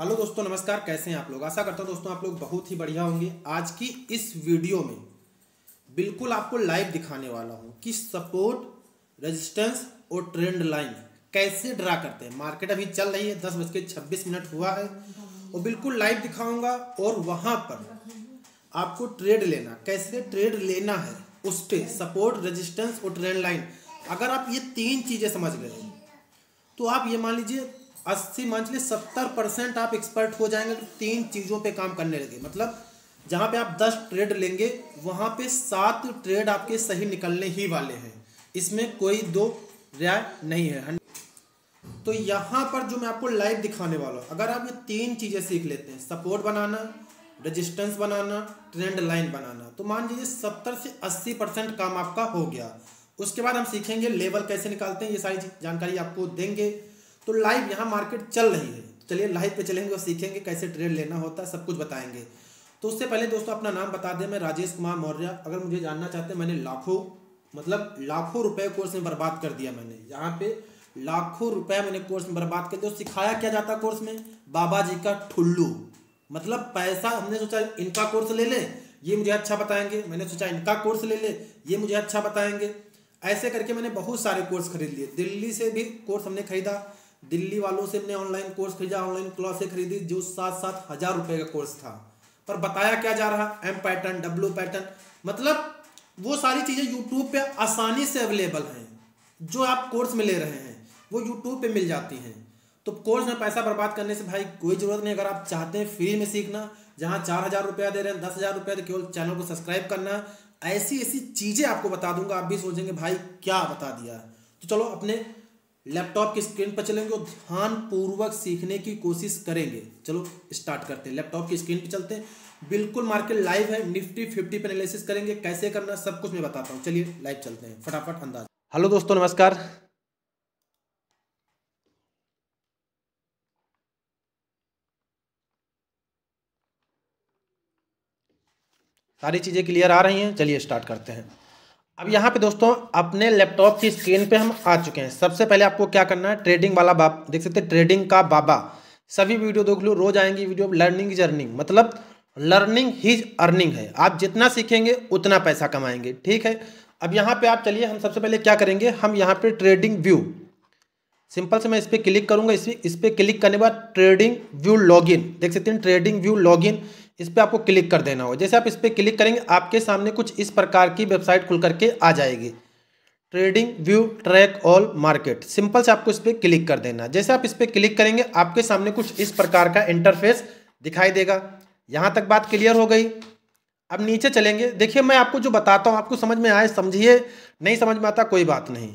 hello दोस्तों नमस्कार कैसे हैं आप लोग आशा करता हूँ दोस्तों आप लोग बहुत ही बढ़िया होंगे आज की इस वीडियो में बिल्कुल आपको लाइव दिखाने वाला हूँ कि सपोर्ट रेजिस्टेंस और ट्रेंड लाइन कैसे ड्रा करते हैं मार्केट अभी चल रही है दस बज के छब्बीस मिनट हुआ है और बिल्कुल लाइव दिखाऊंगा और वहां पर आपको ट्रेड लेना कैसे ट्रेड लेना है उस पर सपोर्ट रजिस्टेंस और ट्रेंड लाइन अगर आप ये तीन चीज़ें समझ गए तो आप ये मान लीजिए अस्सी मंथली सत्तर परसेंट आप एक्सपर्ट हो जाएंगे तो तीन चीज़ों पे काम करने लगे मतलब जहां पे आप दस ट्रेड लेंगे वहां पे सात ट्रेड आपके सही निकलने ही वाले हैं इसमें कोई दो राय नहीं है तो यहाँ पर जो मैं आपको लाइव दिखाने वाला हूं अगर आप ये तीन चीज़ें सीख लेते हैं सपोर्ट बनाना रेजिस्टेंस बनाना ट्रेंड लाइन बनाना तो मान लीजिए सत्तर से अस्सी परसेंट काम आपका हो गया उसके बाद हम सीखेंगे लेवल कैसे निकालते हैं ये सारी जानकारी आपको देंगे तो लाइव यहाँ मार्केट चल रही है चलिए लाइव पे चलेंगे और सीखेंगे कैसे ट्रेड लेना होता है सब कुछ बताएंगे तो उससे पहले दोस्तों अपना नाम बता दें मैं राजेश कुमार मौर्य अगर मुझे जानना चाहते हैं मैंने लाखों मतलब लाखों रुपए कोर्स में बर्बाद कर दिया मैंने यहाँ पे लाखों रुपए मैंने कोर्स में बर्बाद कर दिया सिखाया क्या जाता कोर्स में बाबा जी का ठुल्लू मतलब पैसा हमने सोचा इनका कोर्स ले ले ये मुझे अच्छा बताएंगे मैंने सोचा इनका कोर्स ले ले ये मुझे अच्छा बताएंगे ऐसे करके मैंने बहुत सारे कोर्स खरीद लिए दिल्ली से भी कोर्स हमने खरीदा दिल्ली वालों से हमने ऑनलाइन कोर्स खरीदा ऑनलाइन क्लासें खरीदी जो सात सात हजार रुपए का कोर्स था पर बताया क्या जा रहा एम पैटर्न डब्ल्यू पैटर्न मतलब वो सारी चीज़ें यूट्यूब पे आसानी से अवेलेबल हैं जो आप कोर्स में ले रहे हैं वो यूट्यूब पे मिल जाती हैं तो कोर्स में पैसा बर्बाद करने से भाई कोई ज़रूरत नहीं अगर आप चाहते हैं फ्री में सीखना जहां चार हज़ार रुपया दे रहे हैं दस हज़ार रुपया केवल चैनल को सब्सक्राइब करना ऐसी ऐसी चीज़ें आपको बता दूंगा आप भी सोचेंगे भाई क्या बता दिया तो चलो अपने लैपटॉप की स्क्रीन पर चलेंगे और ध्यान पूर्वक सीखने की कोशिश करेंगे चलो स्टार्ट करते हैं लैपटॉप की स्क्रीन पर चलते हैं बिल्कुल मार्केट लाइव है निफ्टी फिफ्टी पर एनालिसिस करेंगे कैसे करना सब कुछ मैं बताता हूँ चलिए लाइव चलते हैं फटाफट अंदाज हेलो दोस्तों नमस्कार सारी चीज़ें क्लियर आ रही हैं चलिए स्टार्ट करते हैं अब यहाँ पे दोस्तों अपने लैपटॉप की स्क्रीन पे हम आ चुके हैं सबसे पहले आपको क्या करना है ट्रेडिंग वाला बाप देख सकते हैं ट्रेडिंग का बाबा सभी वीडियो देख लो रोज आएंगी वीडियो लर्निंग इज अर्निंग मतलब लर्निंग हीज अर्निंग है आप जितना सीखेंगे उतना पैसा कमाएंगे ठीक है अब यहाँ पे आप चलिए हम सबसे पहले क्या करेंगे हम यहाँ पे ट्रेडिंग व्यू सिंपल से मैं इस पर क्लिक करूंगा इस पर क्लिक करने के बाद ट्रेडिंग व्यू लॉग देख सकते हैं ट्रेडिंग व्यू लॉग इस पर आपको क्लिक कर देना हो जैसे आप इस पर क्लिक करेंगे आपके सामने कुछ इस प्रकार की वेबसाइट खुल करके आ जाएगी TradingView track all market simple से आपको इस पर क्लिक कर देना जैसे आप इस पर क्लिक करेंगे आपके सामने कुछ इस प्रकार का इंटरफेस दिखाई देगा यहाँ तक बात क्लियर हो गई अब नीचे चलेंगे देखिए मैं आपको जो बताता हूँ आपको समझ में आए समझिए नहीं समझ में आता कोई बात नहीं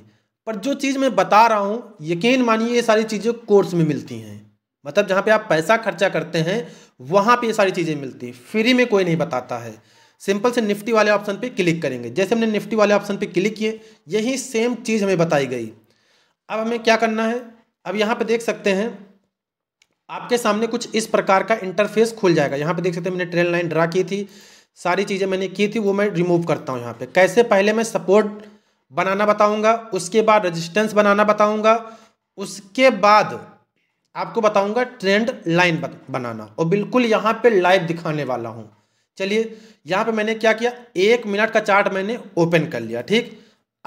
पर जो चीज़ मैं बता रहा हूँ यकीन मानिए ये सारी चीज़ें कोर्स में मिलती हैं मतलब जहाँ पे आप पैसा खर्चा करते हैं वहाँ पे ये सारी चीज़ें मिलती हैं फ्री में कोई नहीं बताता है सिंपल से निफ्टी वाले ऑप्शन पे क्लिक करेंगे जैसे हमने निफ्टी वाले ऑप्शन पे क्लिक किए यही सेम चीज़ हमें बताई गई अब हमें क्या करना है अब यहाँ पे देख सकते हैं आपके सामने कुछ इस प्रकार का इंटरफेस खुल जाएगा यहाँ पर देख सकते हैं मैंने ट्रेन लाइन ड्रा की थी सारी चीज़ें मैंने की थी वो मैं रिमूव करता हूँ यहाँ पर कैसे पहले मैं सपोर्ट बनाना बताऊँगा उसके बाद रजिस्टेंस बनाना बताऊँगा उसके बाद आपको बताऊंगा ट्रेंड लाइन बनाना और बिल्कुल यहाँ पे लाइव दिखाने वाला हूँ चलिए यहाँ पे मैंने क्या किया एक मिनट का चार्ट मैंने ओपन कर लिया ठीक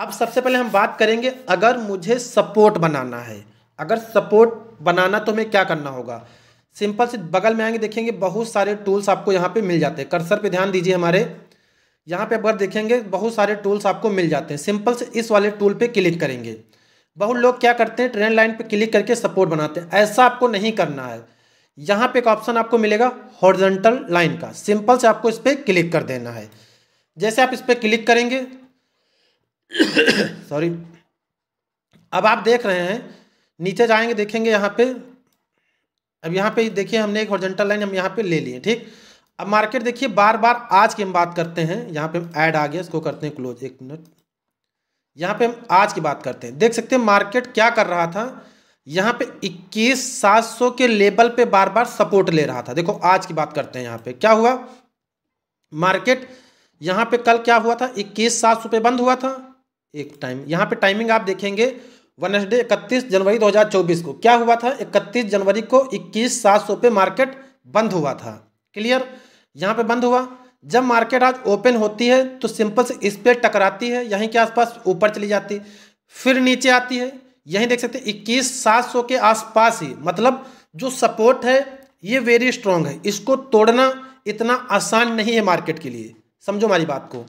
अब सबसे पहले हम बात करेंगे अगर मुझे सपोर्ट बनाना है अगर सपोर्ट बनाना तो हमें क्या करना होगा सिंपल से बगल में आएंगे देखेंगे बहुत सारे टूल्स आपको यहाँ पे मिल जाते हैं कर्सर पे ध्यान दीजिए हमारे यहाँ पे अगर देखेंगे बहुत सारे टूल्स आपको मिल जाते हैं सिंपल से इस वाले टूल पे क्लिक करेंगे बहुत लोग क्या करते हैं ट्रेंड लाइन पे क्लिक करके सपोर्ट बनाते हैं ऐसा आपको नहीं करना है यहाँ पे एक ऑप्शन आपको मिलेगा हॉर्जेंटल लाइन का सिंपल से आपको इस पर क्लिक कर देना है जैसे आप इस पर क्लिक करेंगे सॉरी अब आप देख रहे हैं नीचे जाएंगे देखेंगे यहाँ पे अब यहाँ पे देखिए हमने एक हॉर्जेंटल लाइन हम यहाँ पे ले लिए ठीक अब मार्केट देखिए बार बार आज की हम बात करते हैं यहाँ पे ऐड आ गया इसको करते हैं क्लोज एक मिनट यहाँ पे हम आज की बात करते हैं देख सकते हैं मार्केट क्या कर रहा था यहाँ पे इक्कीस सात सौ के लेवल पे बार बार सपोर्ट ले रहा था देखो आज की बात करते हैं यहाँ पे क्या हुआ मार्केट यहाँ पे कल क्या हुआ था इक्कीस सात सौ पे बंद हुआ था एक टाइम यहाँ पे टाइमिंग आप देखेंगे वनसडे इकतीस जनवरी 2024 को क्या हुआ था इकतीस जनवरी को इक्कीस सात सौ पे मार्केट बंद हुआ था क्लियर यहाँ पे बंद हुआ जब मार्केट आज ओपन होती है तो सिंपल से इस पर टकराती है यहीं के आसपास ऊपर चली जाती है फिर नीचे आती है यहीं देख सकते इक्कीस सात सौ के आसपास ही मतलब जो सपोर्ट है ये वेरी स्ट्रांग है इसको तोड़ना इतना आसान नहीं है मार्केट के लिए समझो हमारी बात को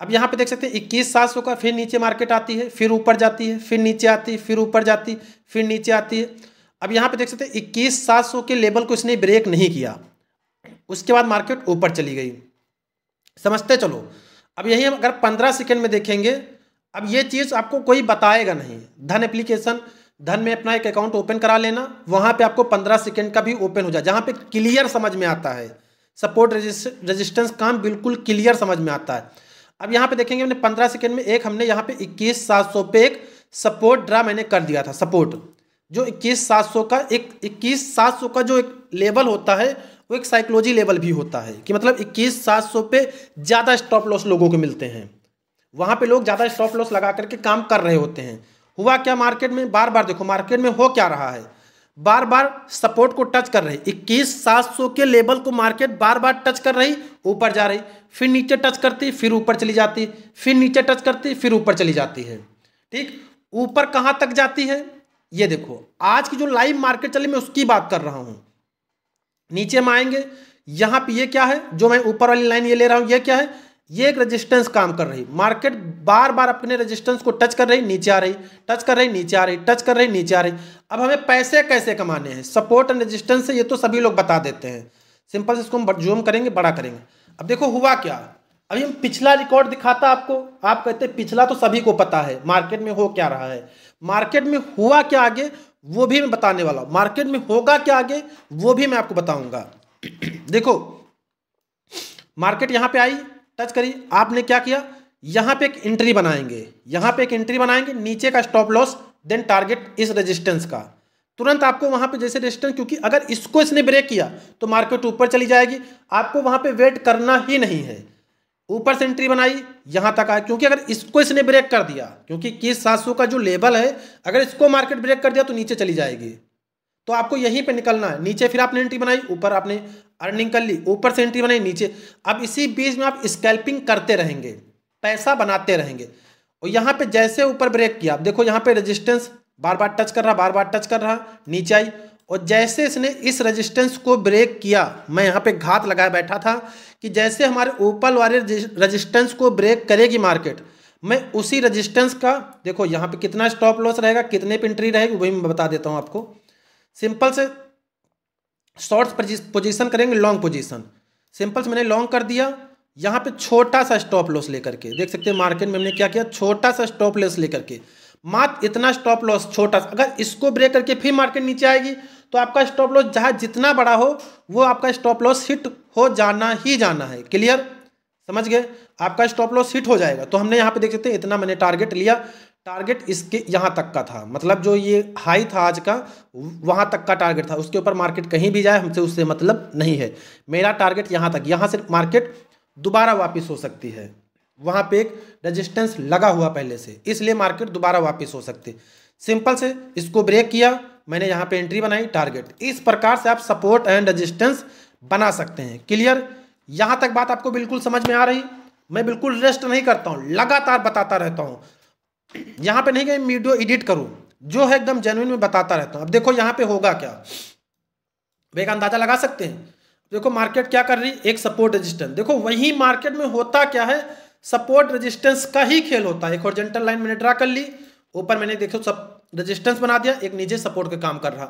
अब यहाँ पे देख सकते हैं इक्कीस सात सौ का फिर नीचे मार्केट आती है फिर ऊपर जाती है फिर नीचे आती है फिर ऊपर जाती है फिर नीचे आती है अब यहाँ पे देख सकते हैं इक्कीस सात सौ के लेवल को इसने ब्रेक नहीं किया उसके बाद मार्केट ऊपर चली गई समझते चलो अब यही अगर पंद्रह सेकेंड में देखेंगे अब ये चीज़ आपको कोई बताएगा नहीं धन एप्लीकेशन धन में अपना एक अकाउंट ओपन करा लेना वहाँ पे आपको पंद्रह सेकेंड का भी ओपन हो जाए जहाँ पे क्लियर समझ में आता है सपोर्ट रेजिस्टेंस काम बिल्कुल क्लियर समझ में आता है अब यहाँ पे देखेंगे हमने पंद्रह सेकेंड में एक हमने यहाँ पे इक्कीस सात सौ पे एक सपोर्ट ड्रा मैंने कर दिया था सपोर्ट जो इक्कीस सात सौ का एक इक्कीस सात सौ का जो एक लेवल होता है वो एक साइकोलॉजी लेवल भी होता है कि मतलब इक्कीस सात सौ पे ज़्यादा स्टॉप लॉस लोगों को मिलते हैं वहाँ पे लोग ज़्यादा स्टॉप लॉस लगा करके काम कर रहे होते हैं हुआ क्या मार्केट में बार बार देखो मार्केट में हो क्या रहा है बार बार सपोर्ट को टच कर रही इक्कीस सात सौ के लेवल को मार्केट बार बार टच कर रही ऊपर जा रही फिर नीचे टच करती फिर ऊपर चली जाती फिर नीचे टच करती फिर ऊपर चली जाती है ठीक ऊपर कहाँ तक जाती है ये देखो आज की जो लाइव मार्केट चली मैं उसकी बात कर रहा हूँ नीचे में आएंगे यहां पे ये क्या है जो मैं ऊपर वाली लाइन ये ले रहा हूं ये क्या है ये एक रेजिस्टेंस काम कर रही मार्केट बार बार अपने रेजिस्टेंस को टच कर रही नीचे आ रही टच कर रही नीचे आ रही टच कर रही नीचे आ रही अब हमें पैसे कैसे कमाने हैं सपोर्ट एंड रेजिस्टेंस से ये तो सभी लोग बता देते हैं सिंपल से इसको हम जूम करेंगे बड़ा करेंगे अब देखो हुआ क्या अभी हम पिछला रिकॉर्ड दिखाता आपको आप कहते पिछला तो सभी को पता है मार्केट में हो क्या रहा है मार्केट में हुआ क्या आगे वो भी मैं बताने वाला हूं मार्केट में होगा क्या आगे वो भी मैं आपको बताऊंगा देखो मार्केट यहां पे आई टच करी आपने क्या किया यहां पे एक एंट्री बनाएंगे यहां पे एक एंट्री बनाएंगे नीचे का स्टॉप लॉस देन टारगेट इस रेजिस्टेंस का तुरंत आपको वहां पे जैसे रेजिस्टेंस क्योंकि अगर इसको इसने ब्रेक किया तो मार्केट ऊपर चली जाएगी आपको वहां पे वेट करना ही नहीं है ऊपर से एंट्री बनाई यहां तक आया क्योंकि अगर इसको इसने ब्रेक कर दिया क्योंकि किस सात का जो लेवल है अगर इसको मार्केट ब्रेक कर दिया तो नीचे चली जाएगी तो आपको यहीं पे निकलना है नीचे फिर आपने एंट्री बनाई ऊपर आपने अर्निंग कर ली ऊपर से एंट्री बनाई नीचे अब इसी बीच में आप स्कैल्पिंग करते रहेंगे पैसा बनाते रहेंगे और यहाँ पे जैसे ऊपर ब्रेक किया आप देखो यहाँ पे रेजिस्टेंस बार बार टच कर रहा बार बार टच कर रहा नीचे आई और जैसे इसने इस रेजिस्टेंस को ब्रेक किया मैं यहाँ पे घात लगाए बैठा था कि जैसे हमारे ऊपर वाले रेजिस्टेंस को ब्रेक करेगी मार्केट मैं उसी रेजिस्टेंस का देखो यहाँ पे कितना स्टॉप लॉस रहेगा कितने पे एंट्री रहेगी वही मैं बता देता हूँ आपको सिंपल से शॉर्ट पोजीशन करेंगे लॉन्ग पोजिशन सिंपल से मैंने लॉन्ग कर दिया यहाँ पर छोटा सा स्टॉप लॉस लेकर के देख सकते हैं मार्केट में हमने क्या किया छोटा सा स्टॉप लॉस लेकर के मात्र इतना स्टॉप लॉस छोटा सा अगर इसको ब्रेक करके फिर मार्केट नीचे आएगी तो आपका स्टॉप लॉस जहाँ जितना बड़ा हो वो आपका स्टॉप लॉस हिट हो जाना ही जाना है क्लियर समझ गए आपका स्टॉप लॉस हिट हो जाएगा तो हमने यहाँ पे देख सकते हैं इतना मैंने टारगेट लिया टारगेट इसके यहाँ तक का था मतलब जो ये हाई था आज का वहाँ तक का टारगेट था उसके ऊपर मार्केट कहीं भी जाए हमसे उससे मतलब नहीं है मेरा टारगेट यहाँ तक यहाँ से मार्केट दोबारा वापस हो सकती है वहाँ पे एक रजिस्टेंस लगा हुआ पहले से इसलिए मार्केट दोबारा वापस हो सकते सिंपल से इसको ब्रेक किया मैंने यहाँ पे एंट्री बनाई टारगेट इस प्रकार से आप सपोर्ट एंड रेजिस्टेंस बना सकते हैं क्लियर यहाँ तक बात आपको बिल्कुल समझ में आ रही मैं बिल्कुल रेस्ट नहीं करता हूँ लगातार बताता रहता हूँ यहाँ पे नहीं गई वीडियो एडिट करूँ जो है एकदम जेनुइन में बताता रहता हूँ अब देखो यहाँ पे होगा क्या एक अंदाजा लगा सकते हैं देखो मार्केट क्या कर रही एक सपोर्ट रजिस्टेंस देखो वही मार्केट में होता क्या है सपोर्ट रेजिस्टेंस का ही खेल होता है एक हॉरिजॉन्टल लाइन मैंने ड्रा कर ली ऊपर मैंने देखो सब रेजिस्टेंस बना दिया एक नीचे सपोर्ट का काम कर रहा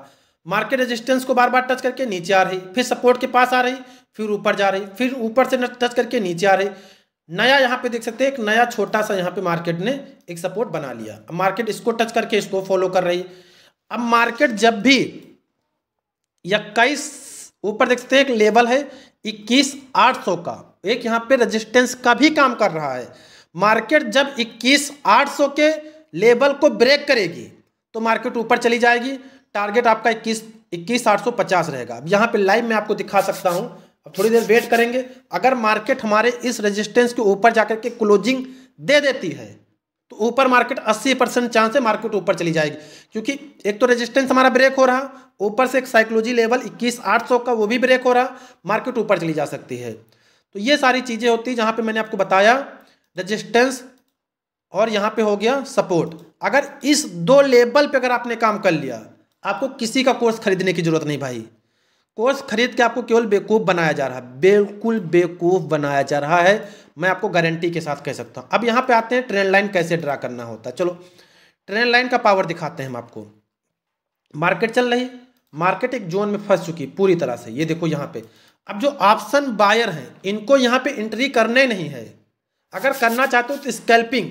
मार्केट रेजिस्टेंस को बार बार टच करके नीचे आ रही फिर सपोर्ट के पास आ रही फिर ऊपर जा रही फिर ऊपर से टच करके नीचे आ रही नया यहाँ पे देख सकते हैं एक नया छोटा सा यहाँ पे मार्केट ने एक सपोर्ट बना लिया अब मार्केट इसको टच करके इसको फॉलो कर रही अब मार्केट जब भी इक्कीस ऊपर देख सकते हैं एक लेवल है इक्कीस आठ सौ का एक यहाँ पे रेजिस्टेंस का भी काम कर रहा है मार्केट जब इक्कीस आठ सौ के लेवल को ब्रेक करेगी तो मार्केट ऊपर चली जाएगी टारगेट आपका इक्कीस इक्कीस आठ सौ पचास रहेगा अब यहाँ पे लाइव मैं आपको दिखा सकता हूँ अब थोड़ी देर वेट करेंगे अगर मार्केट हमारे इस रजिस्टेंस के ऊपर जा के क्लोजिंग दे देती है तो ऊपर मार्केट 80 परसेंट चांस है मार्केट ऊपर चली जाएगी क्योंकि एक तो रेजिस्टेंस हमारा ब्रेक हो रहा ऊपर से एक साइकोलॉजी लेवल इक्कीस आठ सौ का वो भी ब्रेक हो रहा मार्केट ऊपर चली जा सकती है तो ये सारी चीज़ें होती हैं जहाँ पर मैंने आपको बताया रजिस्टेंस और यहाँ पर हो गया सपोर्ट अगर इस दो लेवल पर अगर आपने काम कर लिया आपको किसी का कोर्स खरीदने की जरूरत नहीं भाई कोर्स खरीद के आपको केवल बेवकूफ़ बनाया जा रहा है बिल्कुल बेवकूफ़ बनाया जा रहा है मैं आपको गारंटी के साथ कह सकता हूं अब यहाँ पे आते हैं ट्रेंड लाइन कैसे ड्रा करना होता है चलो ट्रेंड लाइन का पावर दिखाते हैं हम आपको मार्केट चल रही मार्केट एक जोन में फंस चुकी पूरी तरह से ये देखो यहाँ पे अब जो ऑप्शन बायर हैं इनको यहां पे एंट्री करने नहीं है अगर करना चाहते हो तो स्कैल्पिंग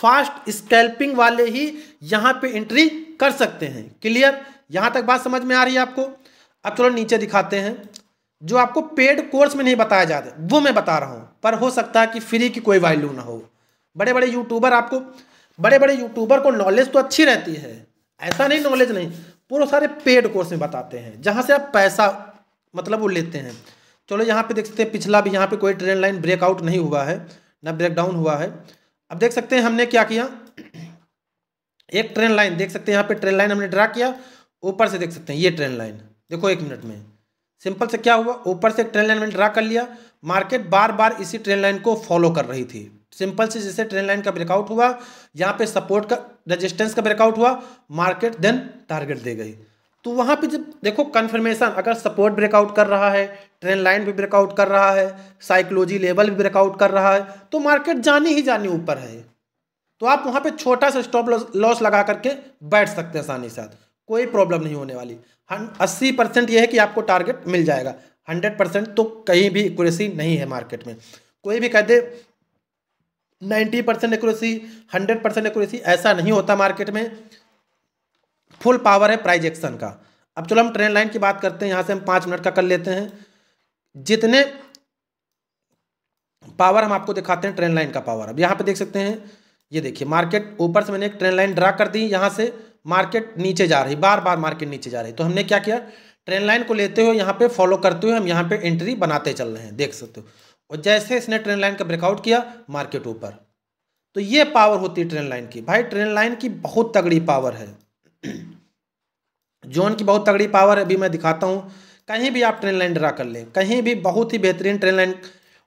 फास्ट स्कैल्पिंग वाले ही यहां पे एंट्री कर सकते हैं क्लियर यहां तक बात समझ में आ रही है आपको अब थोड़ा नीचे दिखाते हैं जो आपको पेड कोर्स में नहीं बताया जाता वो मैं बता रहा हूँ पर हो सकता है कि फ्री की कोई वैल्यू ना हो बड़े बड़े यूट्यूबर आपको बड़े बड़े यूट्यूबर को नॉलेज तो अच्छी रहती है ऐसा नहीं नॉलेज नहीं पूरा सारे पेड कोर्स में बताते हैं जहाँ से आप पैसा मतलब वो लेते हैं चलो यहाँ पे देख सकते हैं पिछला भी यहाँ पे कोई ट्रेन लाइन ब्रेकआउट नहीं हुआ है ना ब्रेकडाउन हुआ है अब देख सकते हैं हमने क्या किया एक ट्रेन लाइन देख सकते हैं यहाँ पे ट्रेन लाइन हमने ड्रा किया ऊपर से देख सकते हैं ये ट्रेन लाइन देखो एक मिनट में सिंपल से क्या हुआ ऊपर से एक ट्रेन लाइन मैंने ड्रा कर लिया मार्केट बार बार इसी ट्रेन लाइन को फॉलो कर रही थी सिंपल से जैसे ट्रेन लाइन का ब्रेकआउट हुआ यहाँ पे सपोर्ट का रेजिस्टेंस का ब्रेकआउट हुआ मार्केट देन टारगेट दे गई तो वहाँ पे जब देखो कन्फर्मेशन अगर सपोर्ट ब्रेकआउट कर रहा है ट्रेन लाइन भी ब्रेकआउट कर रहा है साइकोलॉजी लेवल भी ब्रेकआउट कर रहा है तो मार्केट जानी ही जानी ऊपर है तो आप वहाँ पे छोटा सा स्टॉप लॉस लगा करके बैठ सकते हैं आसानी साथ कोई प्रॉब्लम नहीं होने वाली अस्सी परसेंट यह है कि आपको टारगेट मिल जाएगा हंड्रेड परसेंट तो कहीं भी एक्यूरेसी नहीं है मार्केट में कोई भी कह दे ninety percent accuracy hundred percent accuracy ऐसा नहीं होता मार्केट में फुल पावर है प्राइज एक्शन का अब चलो हम ट्रेंड लाइन की बात करते हैं यहाँ से हम पाँच मिनट का कर लेते हैं जितने पावर हम आपको दिखाते हैं ट्रेंड लाइन का पावर अब यहाँ पे देख सकते हैं ये देखिए मार्केट ऊपर से मैंने एक ट्रेंड लाइन ड्रा कर दी यहाँ से मार्केट नीचे जा रही बार बार मार्केट नीचे जा रही तो हमने क्या किया ट्रेन लाइन को लेते हुए यहाँ पे फॉलो करते हुए हम यहाँ पे एंट्री बनाते चल रहे हैं देख सकते हो और जैसे इसने ट्रेन लाइन का ब्रेकआउट किया मार्केट ऊपर तो ये पावर होती है ट्रेन लाइन की भाई ट्रेन लाइन की बहुत तगड़ी पावर है जोन की बहुत तगड़ी पावर है अभी मैं दिखाता हूँ कहीं भी आप ट्रेन लाइन ड्रा कर लें कहीं भी बहुत ही बेहतरीन ट्रेन लाइन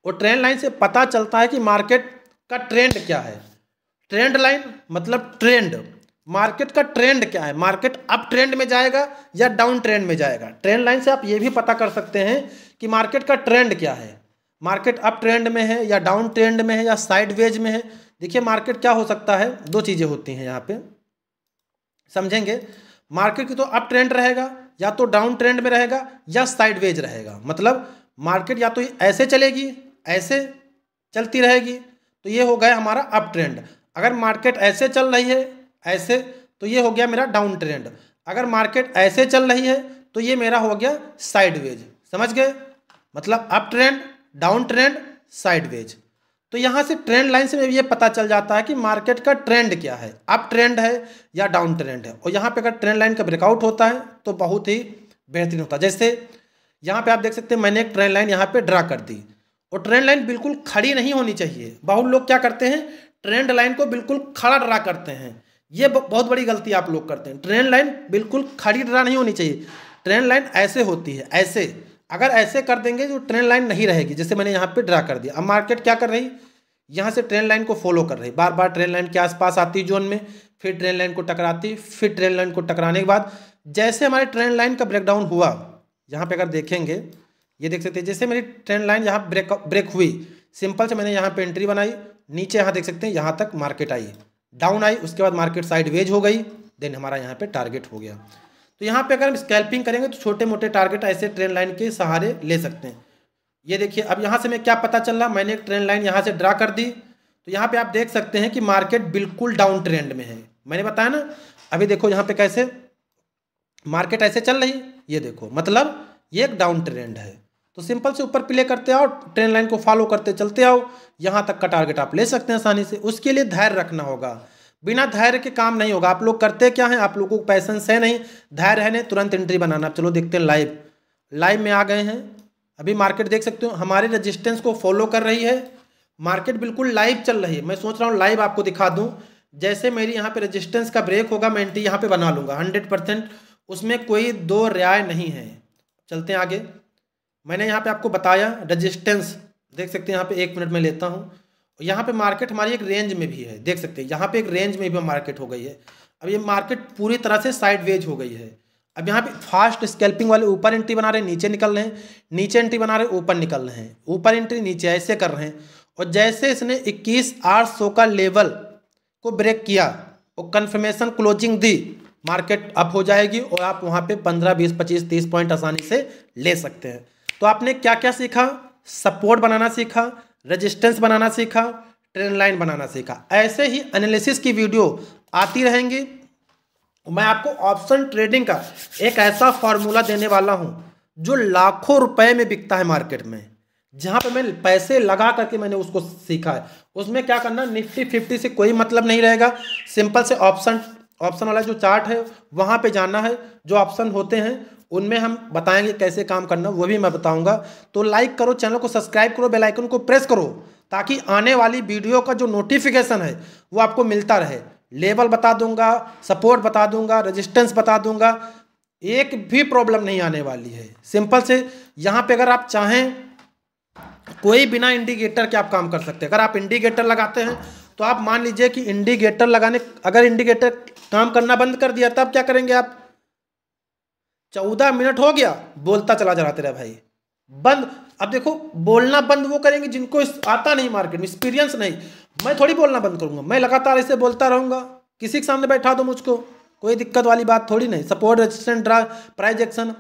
और ट्रेन लाइन से पता चलता है कि मार्केट का ट्रेंड क्या है ट्रेंड लाइन मतलब ट्रेंड मार्केट का ट्रेंड क्या है मार्केट अप ट्रेंड में जाएगा या डाउन ट्रेंड में जाएगा ट्रेंड लाइन से आप ये भी पता कर सकते हैं कि मार्केट का ट्रेंड क्या है मार्केट अप ट्रेंड में है या डाउन ट्रेंड में है या साइड वेज में है देखिए मार्केट क्या हो सकता है दो चीज़ें होती हैं यहाँ पे समझेंगे मार्केट की तो अप ट्रेंड रहेगा या तो डाउन ट्रेंड में रहेगा या साइड वेज रहेगा मतलब मार्केट या तो ऐसे चलेगी ऐसे चलती रहेगी तो ये हो गया हमारा अप ट्रेंड अगर मार्केट ऐसे चल रही है ऐसे तो ये हो गया मेरा डाउन ट्रेंड अगर मार्केट ऐसे चल रही है तो ये मेरा हो गया साइडवेज समझ गए मतलब up trend down trend sideways तो यहाँ से ट्रेंड लाइन से ये पता चल जाता है कि मार्केट का ट्रेंड क्या है अप ट्रेंड है या डाउन ट्रेंड है और यहाँ पे अगर ट्रेंड लाइन का ब्रेकआउट होता है तो बहुत ही बेहतरीन होता है जैसे यहाँ पे आप देख सकते हैं मैंने एक ट्रेंड लाइन यहाँ पे ड्रा कर दी और ट्रेंड लाइन बिल्कुल खड़ी नहीं होनी चाहिए बहुत लोग क्या करते हैं ट्रेंड लाइन को बिल्कुल खड़ा ड्रा करते हैं ये बहुत बड़ी गलती आप लोग करते हैं ट्रेन लाइन बिल्कुल खड़ी डरा नहीं होनी चाहिए ट्रेन लाइन ऐसे होती है ऐसे अगर ऐसे कर देंगे तो ट्रेन लाइन नहीं रहेगी जैसे मैंने यहाँ पे ड्रा कर दिया अब मार्केट क्या कर रही यहाँ से ट्रेन लाइन को फॉलो कर रही बार बार ट्रेन लाइन के आसपास आती जोन में फिर ट्रेन लाइन को टकराती फिर ट्रेन लाइन को टकराने के बाद जैसे हमारे ट्रेन लाइन का ब्रेकडाउन हुआ यहाँ पर अगर देखेंगे ये देख सकते हैं जैसे मेरी ट्रेन लाइन यहाँ ब्रेक ब्रेक हुई सिंपल से मैंने यहाँ पर एंट्री बनाई नीचे यहाँ देख सकते हैं यहाँ तक मार्केट आई डाउन आई उसके बाद मार्केट साइड वेज हो गई देन हमारा यहाँ पे टारगेट हो गया तो यहाँ पे अगर हम स्कैल्पिंग करेंगे तो छोटे मोटे टारगेट ऐसे ट्रेन लाइन के सहारे ले सकते हैं ये देखिए अब यहाँ से मैं क्या पता चल रहा मैंने एक ट्रेन लाइन यहाँ से ड्रा कर दी तो यहाँ पे आप देख सकते हैं कि मार्केट बिल्कुल डाउन ट्रेंड में है मैंने बताया ना अभी देखो यहाँ पे कैसे मार्केट ऐसे चल रही ये देखो मतलब ये एक डाउन ट्रेंड है तो सिंपल से ऊपर प्ले करते आओ ट्रेन लाइन को फॉलो करते चलते आओ यहाँ तक का टारगेट आप ले सकते हैं आसानी से उसके लिए धैर्य रखना होगा बिना धैर्य के काम नहीं होगा आप लोग करते क्या हैं आप लोगों को पैसेंस है नहीं धैर्य है नहीं तुरंत एंट्री बनाना चलो देखते हैं लाइव लाइव में आ गए हैं अभी मार्केट देख सकते हो हमारे रजिस्टेंस को फॉलो कर रही है मार्केट बिल्कुल लाइव चल रही है मैं सोच रहा हूँ लाइव आपको दिखा दूँ जैसे मेरी यहाँ पर रजिस्टेंस का ब्रेक होगा मैं एंट्री यहाँ पर बना लूँगा हंड्रेड परसेंट उसमें कोई दो राय नहीं है चलते हैं आगे मैंने यहाँ पे आपको बताया रजिस्टेंस देख सकते हैं यहाँ पे एक मिनट में लेता हूँ यहाँ पे मार्केट हमारी एक रेंज में भी है देख सकते हैं यहाँ पे एक रेंज में भी मार्केट हो गई है अब ये मार्केट पूरी तरह से साइडवेज हो गई है अब यहाँ पे फास्ट स्केल्पिंग वाले ऊपर एंट्री बना रहे हैं नीचे निकल रहे हैं नीचे एंट्री बना रहे ऊपर निकल रहे हैं ऊपर एंट्री नीचे ऐसे कर रहे हैं और जैसे इसने इक्कीस आठ सौ का लेवल को ब्रेक किया और कन्फर्मेशन क्लोजिंग दी मार्केट अप हो जाएगी और आप वहाँ पे पंद्रह बीस पच्चीस तीस पॉइंट आसानी से ले सकते हैं तो आपने क्या क्या सीखा सपोर्ट बनाना सीखा रेजिस्टेंस बनाना सीखा ट्रेन लाइन बनाना सीखा ऐसे ही एनालिसिस की वीडियो आती रहेंगी मैं आपको ऑप्शन ट्रेडिंग का एक ऐसा फॉर्मूला देने वाला हूं जो लाखों रुपए में बिकता है मार्केट में जहां पर मैं पैसे लगा करके मैंने उसको सीखा है उसमें क्या करना निफ्टी फिफ्टी से कोई मतलब नहीं रहेगा सिंपल से ऑप्शन ऑप्शन वाला जो चार्ट है वहां पे जाना है जो ऑप्शन होते हैं उनमें हम बताएंगे कैसे काम करना वो भी मैं बताऊंगा तो लाइक करो चैनल को सब्सक्राइब करो बेल आइकन को प्रेस करो ताकि आने वाली वीडियो का जो नोटिफिकेशन है वो आपको मिलता रहे लेवल बता दूंगा सपोर्ट बता दूंगा रजिस्टेंस बता दूंगा एक भी प्रॉब्लम नहीं आने वाली है सिंपल से यहाँ पर अगर आप चाहें कोई बिना इंडिकेटर के आप काम कर सकते हैं अगर आप इंडिकेटर लगाते हैं तो आप मान लीजिए कि इंडिकेटर लगाने अगर इंडिकेटर काम करना बंद कर दिया तब क्या करेंगे आप चौदह मिनट हो गया बोलता चला जा रहा तेरा भाई बंद अब देखो बोलना बंद वो करेंगे जिनको आता नहीं मार्केट में एक्सपीरियंस नहीं मैं थोड़ी बोलना बंद करूंगा मैं लगातार ऐसे बोलता रहूंगा किसी के सामने बैठा दो मुझको कोई दिक्कत वाली बात थोड़ी नहीं support resistant price action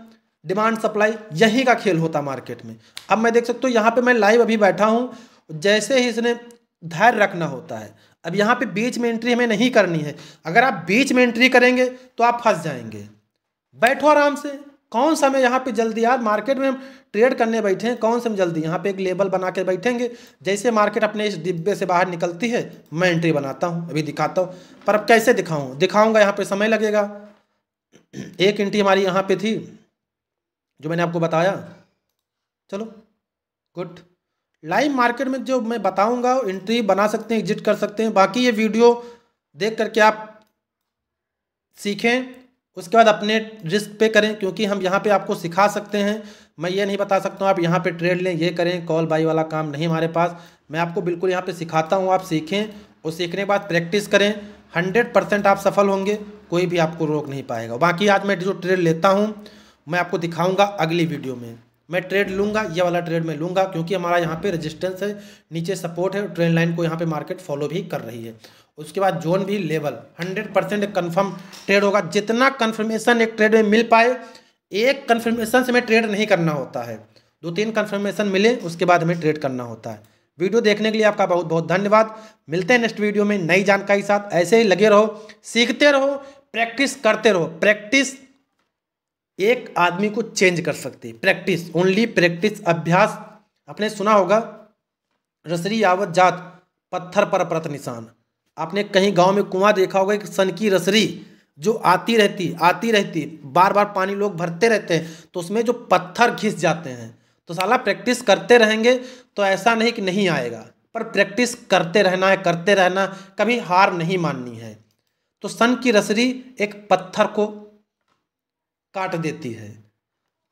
demand supply यही का खेल होता मार्केट में अब मैं देख सकता हूँ यहाँ पर मैं लाइव अभी बैठा हूँ जैसे ही इसने धैर्य रखना होता है अब यहाँ पर बीच में एंट्री हमें नहीं करनी है अगर आप बीच में एंट्री करेंगे तो आप फंस जाएंगे बैठो आराम से कौन सा मैं यहाँ पे जल्दी यार मार्केट में हम ट्रेड करने बैठे हैं कौन से हम जल्दी यहाँ पे एक लेबल बना के बैठेंगे जैसे मार्केट अपने इस डिब्बे से बाहर निकलती है मैं एंट्री बनाता हूँ अभी दिखाता हूँ पर अब कैसे दिखाऊँ दिखाऊँगा यहाँ पे समय लगेगा एक एंट्री हमारी यहाँ पे थी जो मैंने आपको बताया चलो गुड लाइव मार्केट में जो मैं बताऊँगा एंट्री बना सकते हैं एग्जिट कर सकते हैं बाकी ये वीडियो देख करके आप सीखें उसके बाद अपने रिस्क पे करें क्योंकि हम यहाँ पे आपको सिखा सकते हैं मैं ये नहीं बता सकता हूँ आप यहाँ पे ट्रेड लें ये करें कॉल बाई वाला काम नहीं हमारे पास मैं आपको बिल्कुल यहाँ पे सिखाता हूँ आप सीखें और सीखने के बाद प्रैक्टिस करें हंड्रेड परसेंट आप सफल होंगे कोई भी आपको रोक नहीं पाएगा बाकी आज मैं जो ट्रेड लेता हूँ मैं आपको दिखाऊँगा अगली वीडियो में मैं ट्रेड लूँगा ये वाला ट्रेड मैं लूंगा क्योंकि हमारा यहाँ पे रेजिस्टेंस है नीचे सपोर्ट है और ट्रेंड लाइन को यहाँ पे मार्केट फॉलो भी कर रही है उसके बाद जोन भी लेवल 100 परसेंट कन्फर्म ट्रेड होगा जितना कन्फर्मेशन एक ट्रेड में मिल पाए एक कन्फर्मेशन से हमें ट्रेड नहीं करना होता है दो तीन कन्फर्मेशन मिले उसके बाद हमें ट्रेड करना होता है वीडियो देखने के लिए आपका बहुत बहुत धन्यवाद मिलते हैं नेक्स्ट वीडियो में नई जानकारी साथ ऐसे ही लगे रहो सीखते रहो प्रैक्टिस करते रहो प्रैक्टिस एक आदमी को चेंज कर सकती है प्रैक्टिस ओनली प्रैक्टिस अभ्यास आपने सुना होगा रसरी आवत जात पत्थर पर प्रत निशान आपने कहीं गांव में कुआं देखा होगा एक सन की रसरी जो आती रहती आती रहती बार बार पानी लोग भरते रहते हैं तो उसमें जो पत्थर घिस जाते हैं तो साला प्रैक्टिस करते रहेंगे तो ऐसा नहीं कि नहीं आएगा पर प्रैक्टिस करते रहना है करते रहना कभी हार नहीं माननी है तो सन की रसरी एक पत्थर को काट देती है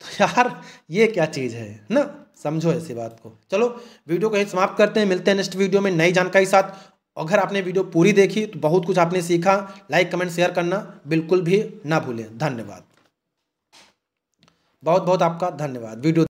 तो यार ये क्या चीज़ है ना समझो ऐसी बात को चलो वीडियो को यही समाप्त करते हैं मिलते हैं नेक्स्ट वीडियो में नई जानकारी साथ अगर आपने वीडियो पूरी देखी तो बहुत कुछ आपने सीखा लाइक कमेंट शेयर करना बिल्कुल भी ना भूलें धन्यवाद बहुत बहुत आपका धन्यवाद वीडियो